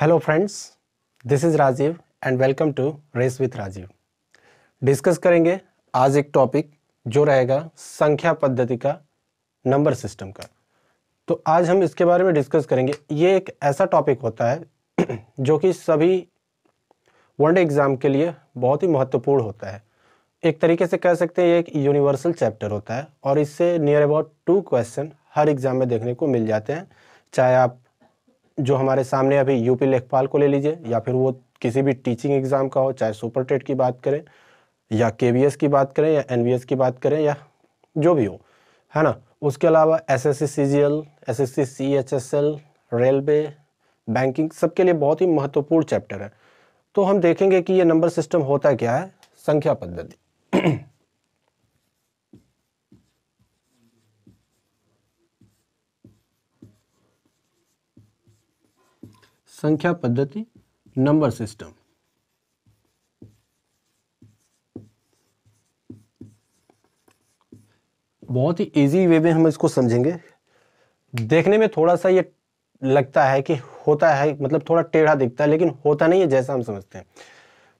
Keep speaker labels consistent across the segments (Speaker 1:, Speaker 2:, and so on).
Speaker 1: hello friends this is Rajiv and welcome to race with Rajiv discuss करेंगे आज एक topic जो रहेगा संख्या पद्धति का नंबर सिस्टम का तो आज हम इसके बारे में डिस्कस करेंगे ये एक ऐसा टॉपिक होता है जो कि सभी वर्ल्ड एग्ज़ाम के लिए बहुत ही महत्वपूर्ण होता है एक तरीके से कह सकते हैं ये एक यूनिवर्सल चैप्टर होता है और इससे नियर अबाउट टू क्वेश्चन हर एग्ज़ाम में देखने को मिल जाते हैं चाहे आप जो हमारे सामने अभी यूपी लेखपाल को ले लीजिए या फिर वो किसी भी टीचिंग एग्ज़ाम का हो चाहे सुपर टेट की बात करें या के की बात करें या एन की बात करें या जो भी हो है ना उसके अलावा S S C C G L S S C C H S L railway banking सबके लिए बहुत ही महत्वपूर्ण चैप्टर है तो हम देखेंगे कि ये नंबर सिस्टम होता क्या है संख्या पद्धति संख्या पद्धति नंबर सिस्टम बहुत ही इजी वे में हम इसको समझेंगे देखने में थोड़ा सा ये लगता है कि होता है मतलब थोड़ा टेढ़ा दिखता है लेकिन होता नहीं है जैसा हम समझते हैं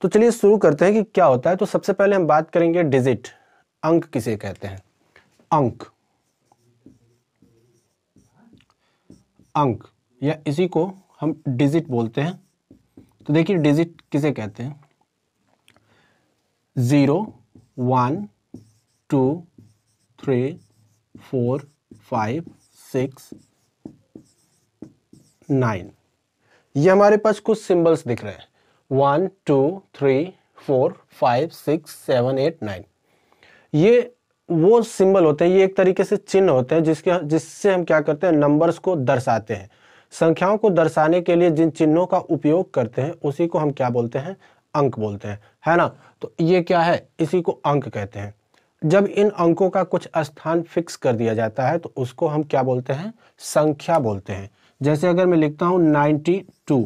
Speaker 1: तो चलिए शुरू करते हैं कि क्या होता है तो सबसे पहले हम बात करेंगे डिजिट अंक किसे कहते हैं अंक अंक या इसी को हम डिजिट बोलते हैं तो देखिए डिजिट किसे कहते हैं zero one two three four five six nine ये हमारे पास कुछ सिंबल्स दिख रहे हैं one two three four five six seven eight nine ये वो सिंबल होते हैं ये एक तरीके से चिन्ह होते हैं जिसके जिससे हम क्या करते हैं नंबर्स को दर्शाते हैं संख्याओं को दर्शाने के लिए जिन चिन्हों का उपयोग करते हैं उसी को हम क्या बोलते हैं अंक बोलते हैं है ना तो ये क्या है इसी को अंक कहते हैं जब इन अंकों का कुछ स्थान फिक्स कर दिया जाता है तो उसको हम क्या बोलते हैं संख्या बोलते हैं जैसे अगर मैं लिखता हूँ नाइन्टी टू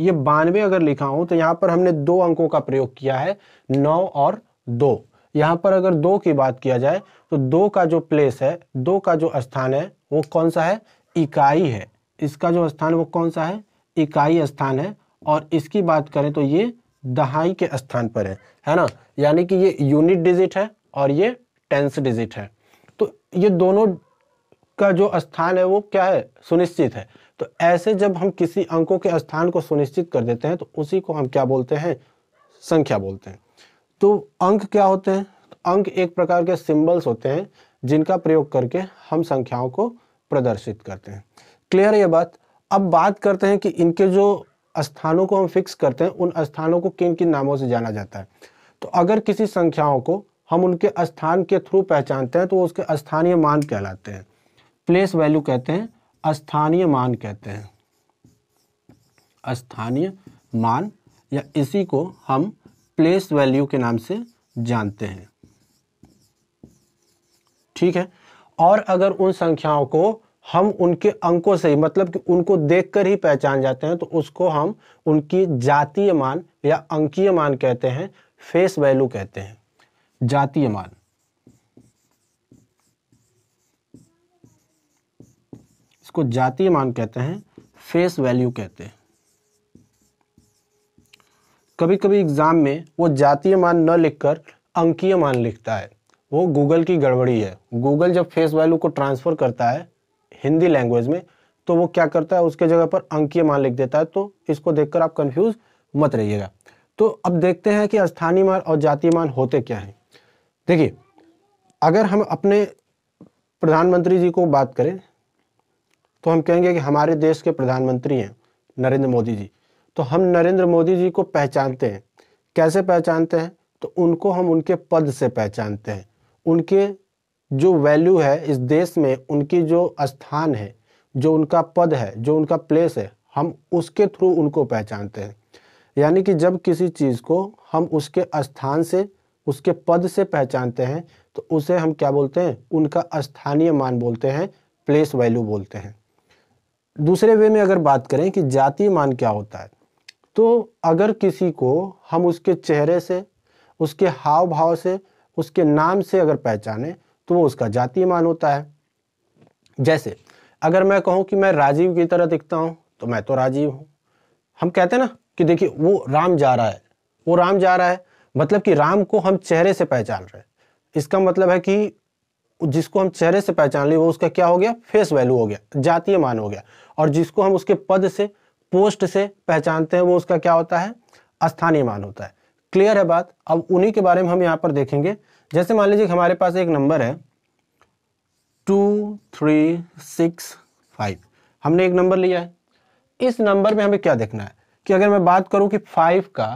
Speaker 1: ये बानवे अगर लिखा हूँ तो यहाँ पर हमने दो अंकों का प्रयोग किया है नौ और दो यहाँ पर अगर दो की बात किया जाए तो दो का जो प्लेस है दो का जो स्थान है वो कौन सा है इकाई है इसका जो स्थान वो कौन सा है इकाई स्थान है और इसकी बात करें तो ये दहाई के स्थान पर है है ना यानी कि ये यूनिट डिजिट है और ये टेंस डिजिट है तो ये दोनों का जो स्थान है वो क्या है सुनिश्चित है तो ऐसे जब हम किसी अंकों के स्थान को सुनिश्चित कर देते हैं तो उसी को हम क्या बोलते हैं संख्या बोलते हैं तो अंक क्या होते हैं तो अंक एक प्रकार के सिंबल्स होते हैं जिनका प्रयोग करके हम संख्याओं को प्रदर्शित करते हैं क्लियर है ये बात अब बात करते हैं कि इनके जो स्थानों को हम फिक्स करते हैं उन स्थानों को किन किन नामों से जाना जाता है तो अगर किसी संख्याओं को हम उनके स्थान के थ्रू पहचानते हैं तो उसके स्थानीय मान कहलाते हैं प्लेस वैल्यू कहते हैं स्थानीय मान कहते हैं स्थानीय मान या इसी को हम प्लेस वैल्यू के नाम से जानते हैं ठीक है और अगर उन संख्याओं को हम उनके अंकों से ही मतलब कि उनको देखकर ही पहचान जाते हैं तो उसको हम उनकी जातीय मान या अंकीय मान कहते हैं फेस वैल्यू कहते हैं जातीय मान इसको जातीय मान कहते हैं फेस वैल्यू कहते हैं कभी कभी एग्जाम में वो जातीय मान न लिखकर अंकीय मान लिखता है वो गूगल की गड़बड़ी है गूगल जब फेस वैल्यू को ट्रांसफ़र करता है हिंदी लैंग्वेज में तो वो क्या करता है उसके जगह पर अंकीय मान लिख देता है तो इसको देखकर आप कंफ्यूज मत रहिएगा तो अब देखते हैं कि स्थानीय मान और जातीय मान होते क्या हैं देखिए अगर हम अपने प्रधानमंत्री जी को बात करें तो हम कहेंगे कि हमारे देश के प्रधानमंत्री हैं नरेंद्र मोदी जी तो हम नरेंद्र मोदी जी को पहचानते हैं कैसे पहचानते हैं तो उनको हम उनके पद से पहचानते हैं उनके जो वैल्यू है इस देश में उनकी जो स्थान है जो उनका पद है जो उनका प्लेस है हम उसके थ्रू उनको पहचानते हैं यानी कि जब किसी चीज़ को हम उसके स्थान से उसके पद से पहचानते हैं तो उसे हम क्या बोलते हैं उनका स्थानीय मान बोलते हैं प्लेस वैल्यू बोलते हैं दूसरे वे में अगर बात करें कि जातीय मान क्या होता है तो अगर किसी को हम उसके चेहरे से उसके हाव भाव से उसके नाम से अगर पहचाने तो वो उसका जातीय मान होता है जैसे अगर मैं कहूं कि मैं राजीव की तरह दिखता हूं तो मैं तो राजीव हूं हम कहते हैं ना कि देखिए वो राम जा रहा है वो राम जा रहा है मतलब कि राम को हम चेहरे से पहचान रहे इसका मतलब है कि जिसको हम चेहरे से पहचान लें वो उसका क्या हो गया फेस वैल्यू हो गया जातीय मान हो गया और जिसको हम उसके पद से पोस्ट से पहचानते हैं वो उसका क्या होता है स्थानीय मान होता है क्लियर है बात अब उन्हीं के बारे में हम यहाँ पर देखेंगे जैसे मान लीजिए हमारे पास एक नंबर है टू थ्री सिक्स फाइव हमने एक नंबर लिया है इस नंबर में हमें क्या देखना है कि अगर मैं बात करूं कि फाइव का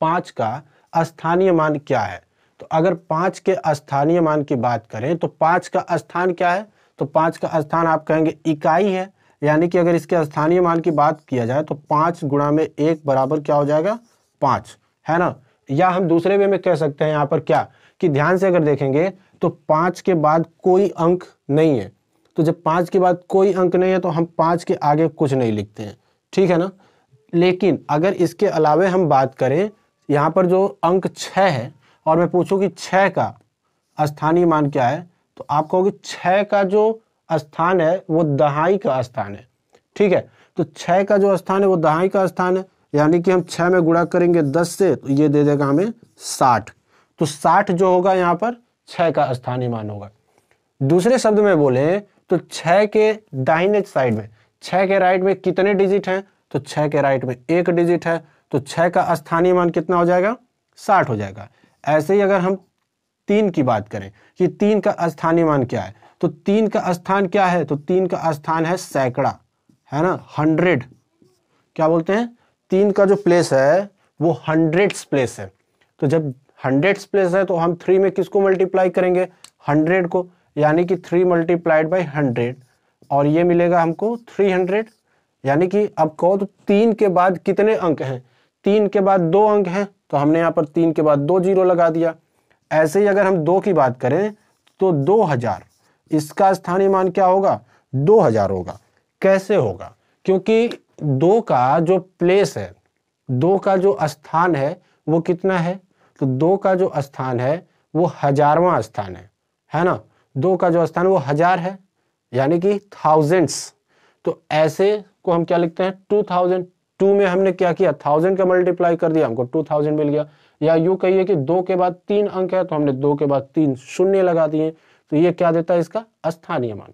Speaker 1: पांच का स्थानीय मान क्या है तो अगर पांच के स्थानीय मान की बात करें तो पांच का स्थान क्या है तो पांच का स्थान आप कहेंगे इकाई है यानी कि अगर इसके स्थानीय मान की बात किया जाए तो पांच गुणा में एक बराबर क्या हो जाएगा पांच है ना या हम दूसरे वे में कह सकते हैं यहाँ पर क्या कि ध्यान से अगर देखेंगे तो पांच के बाद कोई अंक नहीं है तो जब पांच के बाद कोई अंक नहीं है तो हम पांच के आगे कुछ नहीं लिखते हैं ठीक है ना लेकिन अगर इसके अलावा हम बात करें यहाँ पर जो अंक छः है और मैं पूछूँ कि छः का स्थानीय मान क्या है तो आप कहोगे छः का जो स्थान है वो दहाई का स्थान है ठीक है तो छः का जो स्थान है वो दहाई का स्थान है यानी कि हम छः में गुणा करेंगे दस से तो ये दे देगा हमें साठ तो साठ जो होगा यहां पर छह का स्थानीय मान होगा दूसरे शब्द में बोले तो छह के दाहिने साइड में छह के राइट में कितने डिजिट हैं तो छह के राइट में एक डिजिट है तो छह का स्थानीय मान कितना हो जाएगा साठ हो जाएगा ऐसे ही अगर हम तीन की बात करें कि तीन का स्थानीय मान क्या है तो तीन का स्थान क्या है तो तीन का स्थान है सैकड़ा है ना हंड्रेड क्या बोलते हैं तीन का जो प्लेस है वो हंड्रेड्स प्लेस है तो जब हंड्रेड्स प्लेस है तो हम थ्री में किसको मल्टीप्लाई करेंगे हंड्रेड को यानी कि थ्री मल्टीप्लाइड बाई हंड्रेड और ये मिलेगा हमको थ्री हंड्रेड यानी कि अब कहो तो तीन के बाद कितने अंक हैं तीन के बाद दो अंक हैं तो हमने यहाँ पर तीन के बाद दो जीरो लगा दिया ऐसे ही अगर हम दो की बात करें तो दो हजार इसका स्थानीय मान क्या होगा दो हजार होगा कैसे होगा क्योंकि दो का जो प्लेस है दो का जो स्थान है वो कितना है तो दो का जो स्थान है वो हजारवा स्थान है है ना दो का जो स्थान वो हजार है यानी कि थाउजेंड्स तो ऐसे को हम क्या लिखते हैं टू थाउजेंड टू में हमने क्या किया थाउजेंड का मल्टीप्लाई कर दिया हमको टू थाउजेंड मिल गया या यू कहिए कि दो के बाद तीन अंक है तो हमने दो के बाद तीन शून्य लगा दिए तो ये क्या देता है इसका स्थानीय मान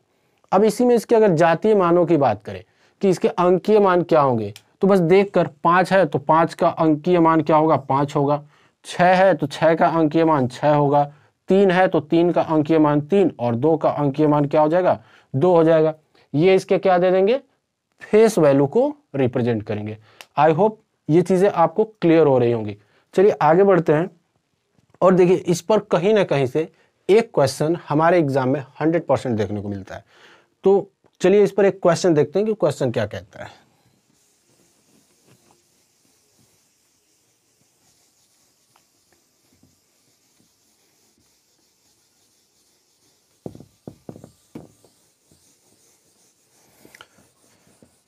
Speaker 1: अब इसी में इसके अगर जातीय मानों की बात करें कि इसके अंकीय मान क्या होंगे तो बस देखकर पांच है तो पांच का अंकीय मान क्या होगा पांच होगा छः है तो छः का अंकीय मान छः होगा तीन है तो तीन का अंकीय मान तीन और दो का अंकीय मान क्या हो जाएगा दो हो जाएगा ये इसके क्या दे देंगे फेस वैल्यू को रिप्रेजेंट करेंगे आई होप ये चीज़ें आपको क्लियर हो रही होंगी चलिए आगे बढ़ते हैं और देखिए इस पर कहीं ना कहीं से एक क्वेश्चन हमारे एग्जाम में हंड्रेड परसेंट देखने को मिलता है तो चलिए इस पर एक क्वेश्चन देखते हैं कि क्वेश्चन क्या कहता है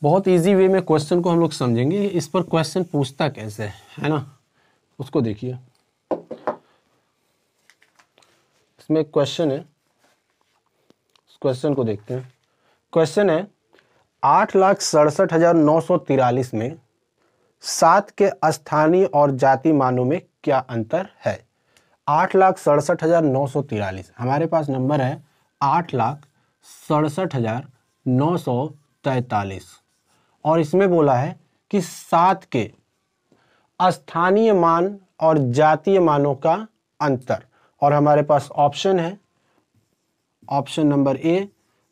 Speaker 1: बहुत इजी वे में क्वेश्चन को हम लोग समझेंगे इस पर क्वेश्चन पूछता कैसे है ना उसको देखिए इसमें क्वेश्चन है इस क्वेश्चन को देखते हैं क्वेश्चन है आठ लाख सड़सठ हजार नौ सौ तिरालीस में सात के स्थानीय और जाति मानों में क्या अंतर है आठ लाख सड़सठ हजार नौ सौ तिरालीस हमारे पास नंबर है आठ लाख सड़सठ हजार नौ सौ तैतालीस और इसमें बोला है कि सात के स्थानीय मान और जातीय मानों का अंतर और हमारे पास ऑप्शन है option number A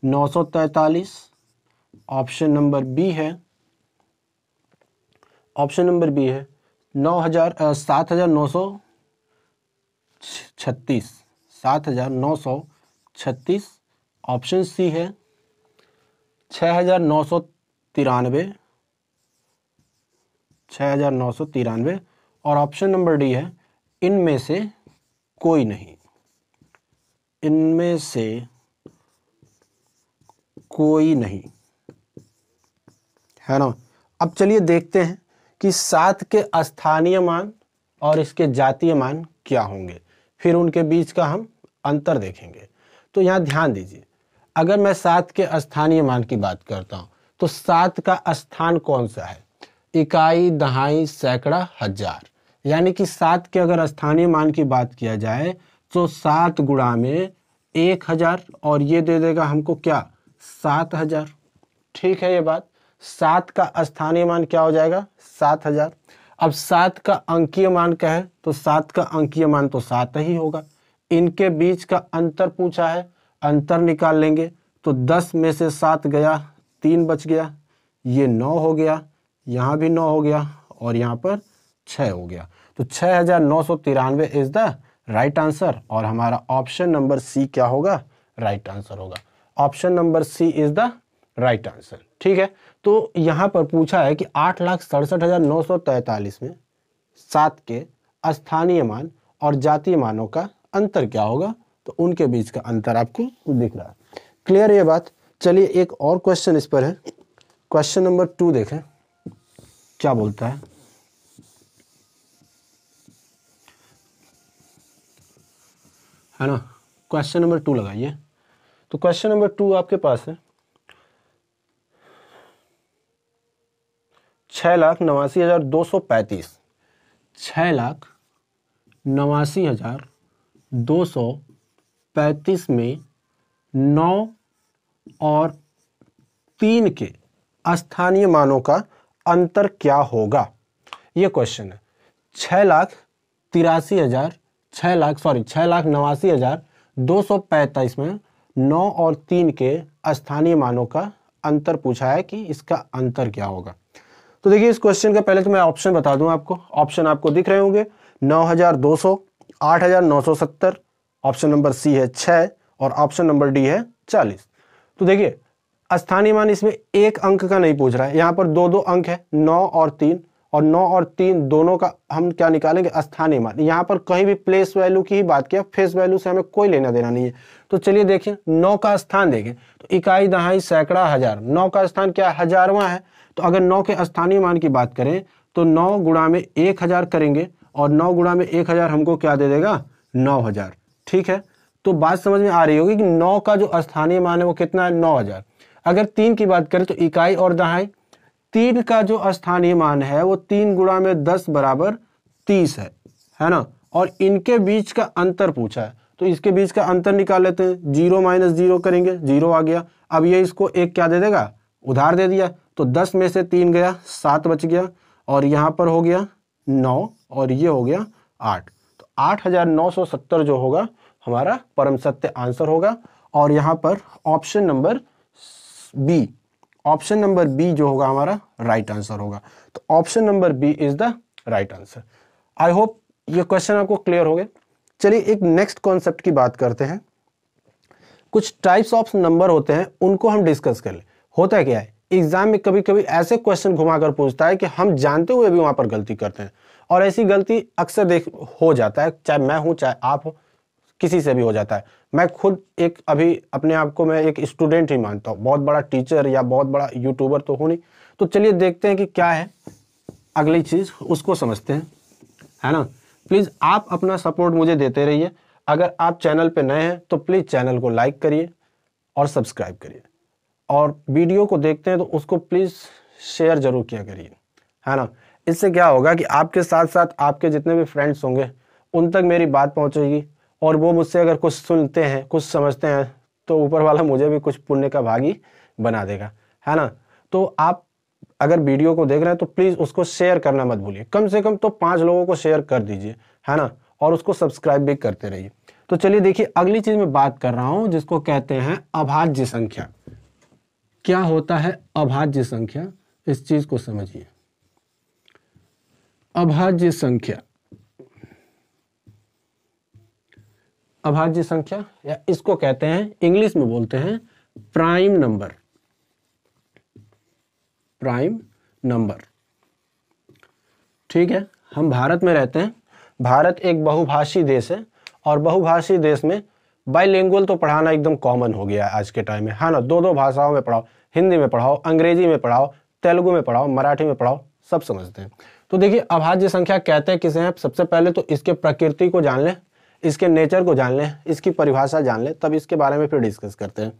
Speaker 1: 943 option number B है ऑप्शन नंबर बी है नौ हजार सात हजार नौ सौ छत्तीस सात हजार नौ सौ छत्तीस ऑप्शन सी है छः हजार नौ सौ तिरानवे छः हज़ार नौ सौ तिरानवे और ऑप्शन नंबर डी है इनमें से कोई नहीं इनमें से कोई नहीं है ना अब चलिए देखते हैं कि सात के स्थानीय मान और इसके जातीय मान क्या होंगे फिर उनके बीच का हम अंतर देखेंगे तो यहाँ ध्यान दीजिए अगर मैं सात के स्थानीय मान की बात करता हूँ तो सात का स्थान कौन सा है इकाई दहाई सैकड़ा हजार यानी कि सात के अगर स्थानीय मान की बात किया जाए तो सात गुणा में एक हजार और ये दे देगा हमको क्या सात हजार ठीक है ये बात सात का स्थानीय मान क्या हो जाएगा सात हजार अब सात का अंकीय मान क्या है तो सात का अंकीय मान तो सात ही होगा इनके बीच का अंतर पूछा है अंतर निकाल लेंगे तो दस में से सात गया तीन बच गया ये नौ हो गया यहाँ भी नौ हो गया और यहाँ पर छः हो गया तो छः हज़ार नौ सौ तिरानवे इज़ द राइट आंसर और हमारा ऑप्शन नंबर सी क्या होगा राइट right आंसर होगा option number C is the right answer ठीक है तो यहाँ पर पूछा है कि आठ लाख सड़सठ हज़ार नौ सौ तैतालीस में सात के स्थानीय मान और जातीय मानों का अंतर क्या होगा तो उनके बीच का अंतर आपको दिख रहा है क्लियर ये बात चलिए एक और क्वेश्चन इस पर है क्वेश्चन नंबर टू देखें क्या बोलता है है ना क्वेश्चन नंबर टू लगाइए तो क्वेश्चन नंबर टू आपके पास है छ लाख नवासी हज़ार दो सौ पैंतीस छ लाख नवासी हज़ार दो सौ पैंतीस में नौ और तीन के स्थानीय मानों का अंतर क्या होगा ये क्वेश्चन है छः लाख तिरासी हज़ार छः लाख सॉरी छः लाख नवासी हज़ार दो सौ पैंतालीस में नौ और तीन के स्थानीय मानों का अंतर पूछा है कि इसका अंतर क्या होगा तो देखिए इस क्वेश्चन का पहले तो मैं ऑप्शन बता दूं आपको ऑप्शन आपको दिख रहे होंगे नौ हज़ार दो सौ आठ हज़ार नौ सौ सत्तर ऑप्शन नंबर सी है छः और ऑप्शन नंबर डी है चालीस तो देखिए स्थानीय मान इसमें एक अंक का नहीं पूछ रहा है यहां पर दो दो अंक है नौ और तीन और नौ और तीन दोनों का हम क्या निकालेंगे स्थानीय मान यहां पर कहीं भी प्लेस वैल्यू की ही बात किया फेस वैल्यू से हमें कोई लेना देना नहीं है तो चलिए देखिए नौ का स्थान देखें तो इकाई दहाई सैकड़ा हजार नौ का स्थान क्या हजारवा है तो अगर नौ के स्थानीय मान की बात करें तो नौ गुणा में एक हजार करेंगे और नौ गुणा में एक हजार हमको क्या दे देगा नौ हजार ठीक है तो बात समझ में आ रही होगी कि नौ का जो स्थानीय मान है वो कितना है नौ हजार अगर तीन की बात करें तो इकाई और दहाई तीन का जो स्थानीय मान है वो तीन गुणा में दस बराबर तीस है है ना और इनके बीच का अंतर पूछा है तो इसके बीच का अंतर निकाल लेते हैं जीरो माइनस जीरो करेंगे जीरो आ गया अब ये इसको एक क्या दे देगा उधार दे दिया तो दस में से तीन गया सात बच गया और यहां पर हो गया नौ और ये हो गया आठ तो आठ हजार नौ सौ सत्तर जो होगा हमारा परम सत्य आंसर होगा और यहाँ पर option number B option number B जो होगा हमारा राइट आंसर होगा तो option number B is the right answer I hope ये क्वेश्चन आपको क्लियर हो गया चलिए एक नेक्स्ट कॉन्सेप्ट की बात करते हैं कुछ टाइप्स ऑफ नंबर होते हैं उनको हम डिस्कस कर ले होता है क्या है एग्जाम में कभी कभी ऐसे क्वेश्चन घुमाकर पूछता है कि हम जानते हुए भी वहां पर गलती करते हैं और ऐसी गलती अक्सर देख हो जाता है चाहे मैं हूं चाहे आप हो किसी से भी हो जाता है मैं खुद एक अभी अपने आप को मैं एक स्टूडेंट ही मानता हूँ बहुत बड़ा टीचर या बहुत बड़ा यूट्यूबर तो हूँ नहीं तो चलिए देखते हैं कि क्या है अगली चीज़ उसको समझते हैं है ना प्लीज़ आप अपना सपोर्ट मुझे देते रहिए अगर आप चैनल पे नए हैं तो प्लीज़ चैनल को लाइक करिए और सब्सक्राइब करिए और वीडियो को देखते हैं तो उसको प्लीज़ शेयर ज़रूर किया करिए है ना इससे क्या होगा कि आपके साथ साथ आपके जितने भी फ्रेंड्स होंगे उन तक मेरी बात पहुँचेगी और वो मुझसे अगर कुछ सुनते हैं कुछ समझते हैं तो ऊपर वाला मुझे भी कुछ पुण्य का भागी बना देगा है ना तो आप अगर वीडियो को देख रहे हैं तो प्लीज़ उसको शेयर करना मत भूलिए कम से कम तो पाँच लोगों को शेयर कर दीजिए है ना और उसको सब्सक्राइब भी करते रहिए तो चलिए देखिए अगली चीज़ में बात कर रहा हूँ जिसको कहते हैं अभाज्य संख्या क्या होता है अभाज्य संख्या इस चीज़ को समझिए अभाज्य संख्या अभाज्य संख्या या इसको कहते हैं इंग्लिश में बोलते हैं प्राइम नंबर प्राइम नंबर ठीक है हम भारत में रहते हैं भारत एक बहुभाषी देश है और बहुभाषी देश में बाइलिंगुअल तो पढ़ाना एकदम कॉमन हो गया है आज के टाइम में है हाँ ना दो दो भाषाओं में पढ़ाओ हिंदी में पढ़ाओ अंग्रेजी में पढ़ाओ तेलुगु में पढ़ाओ मराठी में पढ़ाओ सब समझते हैं तो देखिए अभाज्य संख्या कहते हैं किसे हैं सबसे पहले तो इसके प्रकृति को जान लें इसके नेचर को जान लें इसकी परिभाषा जान लें तब इसके बारे में फिर डिस्कस करते हैं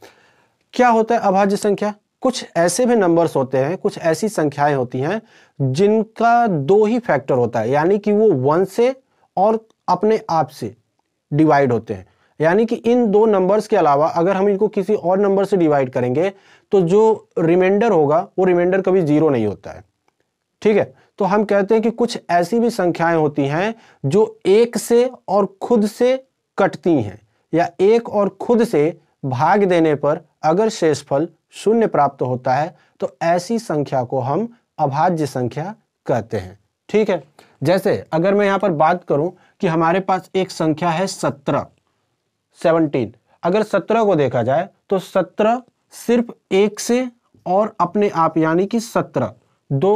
Speaker 1: क्या होता है अभाज्य संख्या कुछ ऐसे भी नंबर्स होते हैं कुछ ऐसी संख्याएं होती हैं जिनका दो ही फैक्टर होता है यानी कि वो वन से और अपने आप से डिवाइड होते हैं यानी कि इन दो नंबर्स के अलावा अगर हम इनको किसी और नंबर से डिवाइड करेंगे तो जो रिमाइंडर होगा वो रिमाइंडर कभी जीरो नहीं होता है ठीक है तो हम कहते हैं कि कुछ ऐसी भी संख्याएं होती हैं जो एक से और खुद से कटती हैं या एक और खुद से भाग देने पर अगर शेषफल शून्य प्राप्त होता है तो ऐसी संख्या को हम अभाज्य संख्या कहते हैं ठीक है जैसे अगर मैं यहां पर बात करूं कि हमारे पास एक संख्या है सत्रह सेवनटीन अगर सत्रह को देखा जाए तो सत्रह सिर्फ एक से और अपने आप यानी कि सत्रह दो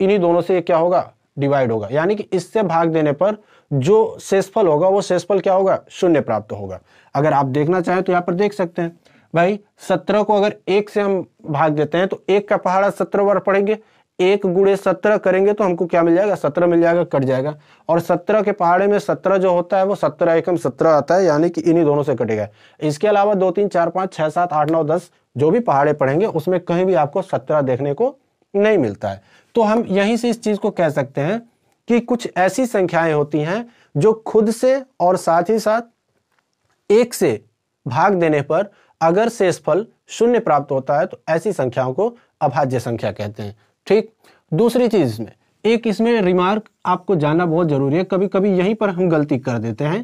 Speaker 1: इन्हीं दोनों से क्या होगा डिवाइड होगा यानी कि इससे भाग देने पर जो सेसफल होगा वो सेसफल क्या होगा शून्य प्राप्त होगा अगर आप देखना चाहें तो यहाँ पर देख सकते हैं भाई सत्रह को अगर एक से हम भाग देते हैं तो एक का पहाड़ा सत्रह बार पड़ेंगे एक गुड़े सत्रह करेंगे तो हमको क्या मिल जाएगा सत्रह मिल जाएगा कट जाएगा और सत्रह के पहाड़े में सत्रह जो होता है वो सत्रह एकम सत्रह आता है यानी कि इन्हीं दोनों से कटेगा इसके अलावा दो तीन चार पाँच छः सात आठ नौ दस जो भी पहाड़े पड़ेंगे उसमें कहीं भी आपको सत्रह देखने को नहीं मिलता है तो हम यहीं से इस चीज़ को कह सकते हैं कि कुछ ऐसी संख्याएं होती हैं जो खुद से और साथ ही साथ एक से भाग देने पर अगर शेषफल शून्य प्राप्त होता है तो ऐसी संख्याओं को अभाज्य संख्या कहते हैं ठीक दूसरी चीज में एक इसमें रिमार्क आपको जानना बहुत जरूरी है कभी कभी यहीं पर हम गलती कर देते हैं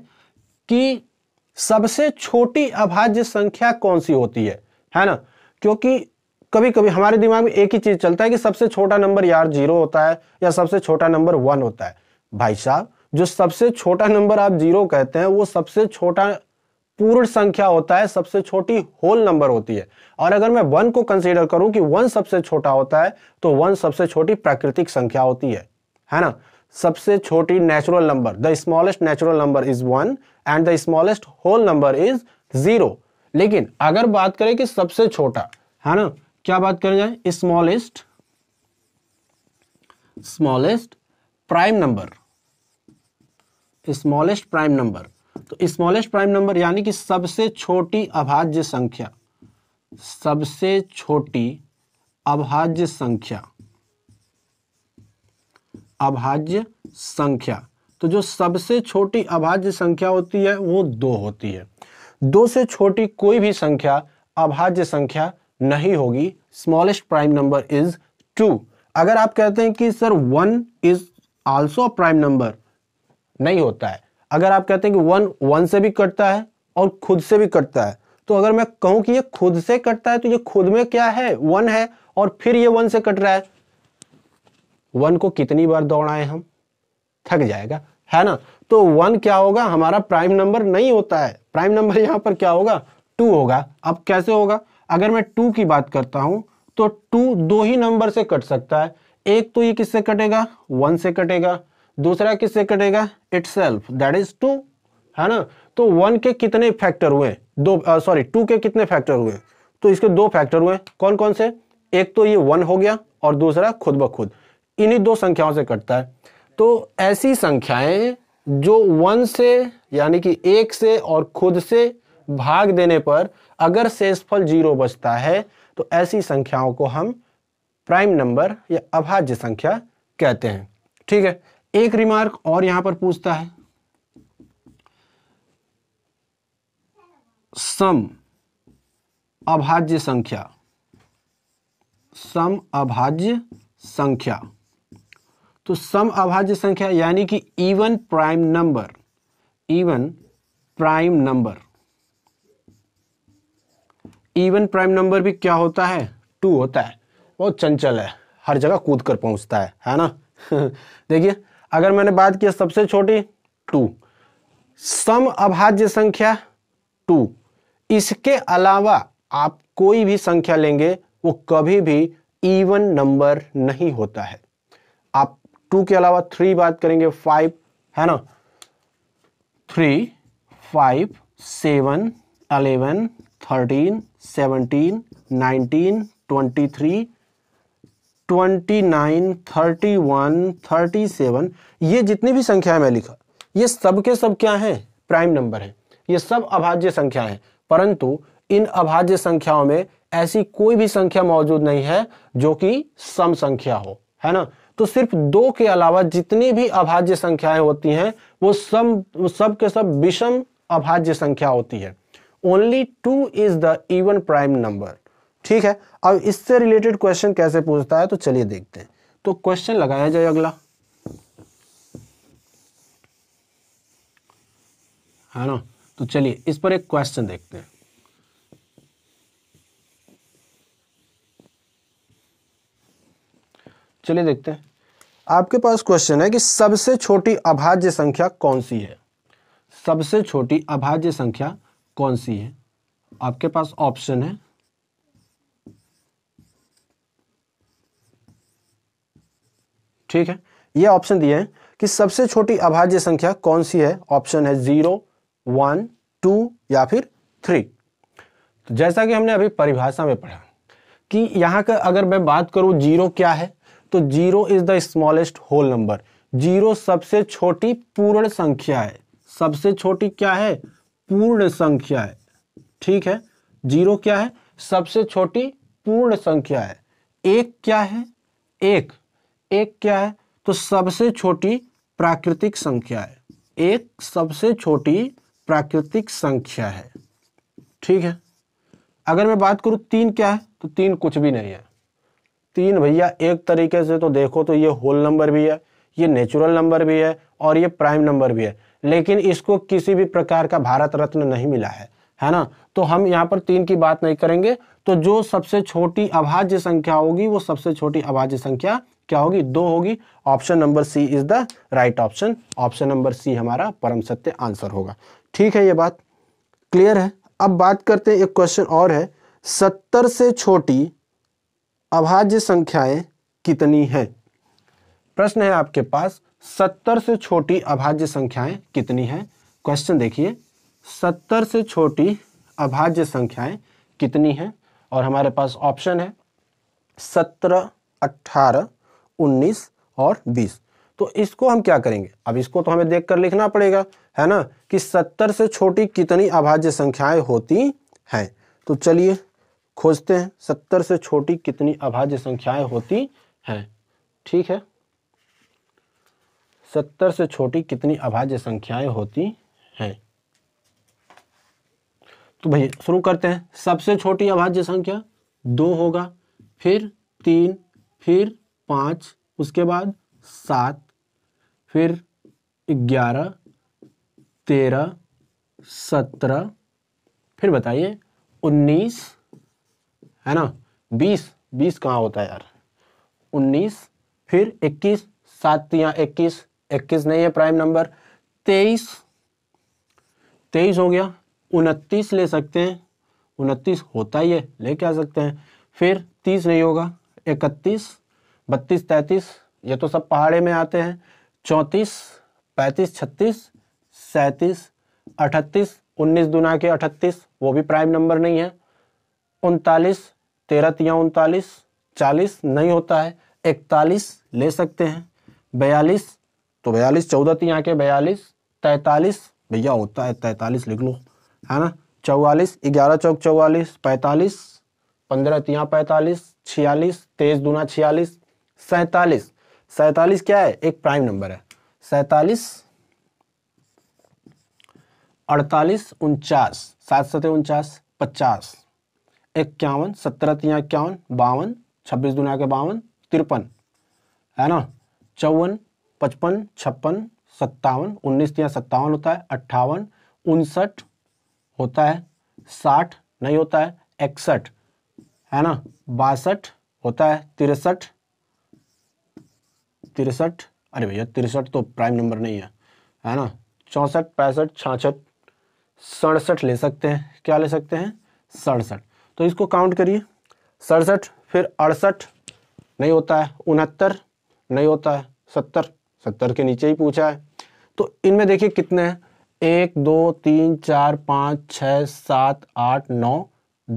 Speaker 1: कि सबसे छोटी अभाज्य संख्या कौन सी होती है है ना क्योंकि कभी कभी हमारे दिमाग में एक ही चीज चलता है कि सबसे छोटा नंबर यार जीरो होता है या सबसे छोटा नंबर वन होता है भाई साहब जो सबसे छोटा नंबर आप जीरो कहते हैं वो सबसे छोटा पूर्ण संख्या होता है सबसे छोटी होल नंबर होती है और अगर मैं वन को कंसीडर करूं कि वन सबसे छोटा होता है तो वन सबसे छोटी प्राकृतिक संख्या होती है है ना सबसे छोटी natural number the smallest natural number is one and the smallest whole number is zero लेकिन अगर बात करें कि सबसे छोटा है ना क्या बात करें जाए smallest smallest prime number smallest prime number तो स्मॉलेस्ट प्राइम नंबर यानी कि सबसे छोटी अभाज्य संख्या सबसे छोटी अभाज्य संख्या अभाज्य संख्या तो जो सबसे छोटी अभाज्य संख्या होती है वो दो होती है दो से छोटी कोई भी संख्या अभाज्य संख्या नहीं होगी smallest prime number is two अगर आप कहते हैं कि sir one is also prime number नहीं होता है अगर आप कहते हैं कि वन वन से भी कटता है और खुद से भी कटता है तो अगर मैं कहूं कि ये खुद से कटता है तो ये खुद में क्या है वन है और फिर ये वन से कट रहा है वन को कितनी बार दौड़ाएं हम थक जाएगा है ना तो वन क्या होगा हमारा प्राइम नंबर नहीं होता है प्राइम नंबर यहां पर क्या होगा टू होगा अब कैसे होगा अगर मैं टू की बात करता हूं तो टू दो ही नंबर से कट सकता है एक तो ये किससे कटेगा वन से कटेगा दूसरा किससे कटेगा itself that is two है ना तो वन के कितने फैक्टर हुए दो सॉरी टू के कितने फैक्टर हुए तो इसके दो फैक्टर हुए कौन कौन से एक तो ये वन हो गया और दूसरा खुद ब खुद इन्हीं दो संख्याओं से कटता है तो ऐसी संख्याएं जो वन से यानी कि एक से और खुद से भाग देने पर अगर शेषफल जीरो बचता है तो ऐसी संख्याओं को हम प्राइम नंबर या अभाज्य संख्या कहते हैं ठीक है एक रिमार्क और यहां पर पूछता है सम अभाज्य संख्या सम अभाज्य संख्या तो सम अभाज्य संख्या यानी कि even prime number even prime number even prime number भी क्या होता है टू होता है बहुत चंचल है हर जगह कूद कर पहुंचता है है ना देखिए अगर मैंने बात किया सबसे छोटी टू सम अभाज्य संख्या टू इसके अलावा आप कोई भी संख्या लेंगे वो कभी भी इवन नंबर नहीं होता है आप टू के अलावा थ्री बात करेंगे फाइव है ना three five seven eleven thirteen seventeen nineteen twenty three twenty nine thirty one thirty seven ये जितनी भी संख्याएं मैं लिखा ये सब के सब क्या हैं प्राइम नंबर हैं ये सब अभाज्य संख्या हैं परंतु इन अभाज्य संख्याओं में ऐसी कोई भी संख्या मौजूद नहीं है जो कि सम संख्या हो है ना तो सिर्फ दो के अलावा जितनी भी अभाज्य संख्याएं होती हैं वो सम सब के सब विषम अभाज्य संख्या होती है only two is the even prime number ठीक है अब इससे रिलेटेड क्वेश्चन कैसे पूछता है तो चलिए देखते हैं तो क्वेश्चन लगाया जाए अगला है ना तो चलिए इस पर एक क्वेश्चन देखते हैं चलिए देखते हैं आपके पास क्वेश्चन है कि सबसे छोटी अभाज्य संख्या कौन सी है सबसे छोटी अभाज्य संख्या कौन सी है आपके पास ऑप्शन है ठीक है ये ऑप्शन दिए हैं कि सबसे छोटी अभाज्य संख्या कौन सी है ऑप्शन है जीरो वन टू या फिर थ्री तो जैसा कि हमने अभी परिभाषा में पढ़ा कि यहां का अगर मैं बात करूं जीरो क्या है तो zero is the smallest whole number zero सबसे छोटी पूर्ण संख्या है सबसे छोटी क्या है पूर्ण संख्या है ठीक है जीरो क्या है सबसे छोटी पूर्ण संख्या है एक क्या है एक एक क्या है तो सबसे छोटी प्राकृतिक संख्या है एक सबसे छोटी प्राकृतिक संख्या है ठीक है अगर मैं बात करूं तीन क्या है तो तीन कुछ भी नहीं है तीन भैया एक तरीके से तो देखो तो ये होल नंबर भी है ये नेचुरल नंबर भी है और ये प्राइम नंबर भी है लेकिन इसको किसी भी प्रकार का भारत रत्न नहीं मिला है है ना तो हम यहाँ पर तीन की बात नहीं करेंगे तो जो सबसे छोटी अभाज्य संख्या होगी वो सबसे छोटी अभाज्य संख्या क्या होगी दो होगी option number C is the right option option number C हमारा परम सत्य आंसर होगा ठीक है ये बात क्लियर है अब बात करते हैं एक क्वेश्चन और है सत्तर से छोटी अभाज्य संख्याएं कितनी है प्रश्न है आपके पास सत्तर से छोटी अभाज्य संख्याएं कितनी हैं क्वेश्चन देखिए सत्तर से छोटी अभाज्य संख्याएं कितनी हैं और हमारे पास ऑप्शन है सत्रह अट्ठारह उन्नीस और बीस तो इसको हम क्या करेंगे अब इसको तो हमें देख कर लिखना पड़ेगा है ना कि सत्तर से छोटी कितनी अभाज्य संख्याएं होती हैं तो चलिए खोजते हैं सत्तर से छोटी कितनी अभाज्य संख्याएं होती हैं ठीक है सत्तर से छोटी कितनी अभाज्य संख्याएं होती हैं तो भैया शुरू करते हैं सबसे छोटी अभाज्य संख्या दो होगा फिर तीन फिर पाँच उसके बाद सात फिर ग्यारह तेरह सत्रह फिर बताइए उन्नीस है ना बीस बीस कहाँ होता है यार उन्नीस फिर इक्कीस सात या इक्कीस इक्कीस नहीं है प्राइम नंबर तेईस तेईस हो गया उनतीस ले सकते हैं उनतीस होता ही है लेके आ सकते हैं फिर तीस नहीं होगा इकतीस बत्तीस तैतीस ये तो सब पहाड़े में आते हैं चौंतीस पैंतीस छत्तीस सैंतीस अठतीस उन्नीस दुना के अठतीस वो भी प्राइम नंबर नहीं है उनतालीस तेरह तिया उनतालीस चालीस नहीं होता है इकतालीस ले सकते हैं बयालीस तो बयालीस चौदह तीन आके बयालीस तैतालीस भैया होता है तैतालीस लिख लो है ना चौवालीस ग्यारह चौक चौवालीस पैंतालीस पंद्रह तिया पैंतालीस छियालीस तेईस दूना छियालीस सैतालीस सैतालीस क्या है एक प्राइम नंबर है सैतालीस अड़तालीस उनचास सात सत उनचास पचास इक्यावन सत्रह तिया इक्यावन बावन छब्बीस दुना के बावन तिरपन है ना चौवन पचपन छप्पन सत्तावन उन्नीस या सत्तावन होता है अट्ठावन उनसठ होता है साठ नहीं होता है इकसठ है ना बासठ होता है तिरसठ तिरसठ अरे भैया तिरसठ तो प्राइम नंबर नहीं है है ना चौंसठ पैंसठ छाछठ सड़सठ ले सकते हैं क्या ले सकते हैं सड़सठ तो इसको काउंट करिए सड़सठ फिर अड़सठ नहीं होता है उनहत्तर नहीं होता है सत्तर सत्तर के नीचे ही पूछा है तो इनमें देखिए कितने हैं एक दो तीन चार पाँच छ सात आठ नौ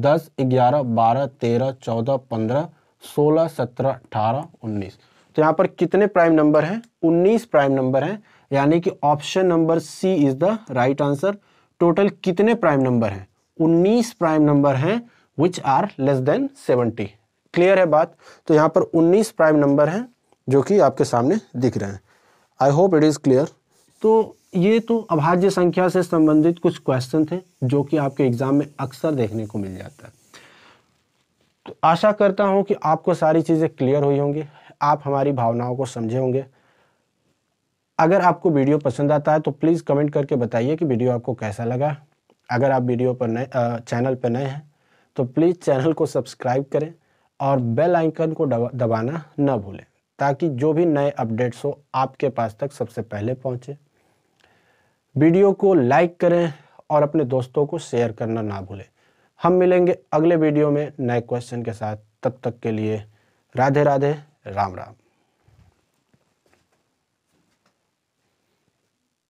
Speaker 1: दस ग्यारह बारह तेरह चौदह पंद्रह सोलह सत्रह अठारह उन्नीस तो यहाँ पर कितने प्राइम नंबर हैं उन्नीस प्राइम नंबर हैं यानी कि option number C is the right answer total कितने प्राइम नंबर हैं उन्नीस प्राइम नंबर हैं which are less than seventy clear है बात तो यहाँ पर उन्नीस प्राइम नंबर हैं जो कि आपके सामने दिख रहे हैं I hope it is clear तो ये तो अभाज्य संख्या से संबंधित कुछ क्वेश्चन थे जो कि आपके एग्ज़ाम में अक्सर देखने को मिल जाता है तो आशा करता हूँ कि आपको सारी चीज़ें क्लियर हुई होंगी आप हमारी भावनाओं को समझे होंगे अगर आपको वीडियो पसंद आता है तो प्लीज़ कमेंट करके बताइए कि वीडियो आपको कैसा लगा अगर आप वीडियो पर नए चैनल पर नए हैं तो प्लीज़ चैनल को सब्सक्राइब करें और बेल आइकन को दबाना ना भूलें ताकि जो भी नए अपडेट्स हो आपके पास तक सबसे पहले पहुंचे वीडियो को लाइक करें और अपने दोस्तों को शेयर करना ना भूलें हम मिलेंगे अगले वीडियो में नए क्वेश्चन के साथ तब तक के लिए राधे राधे राम राम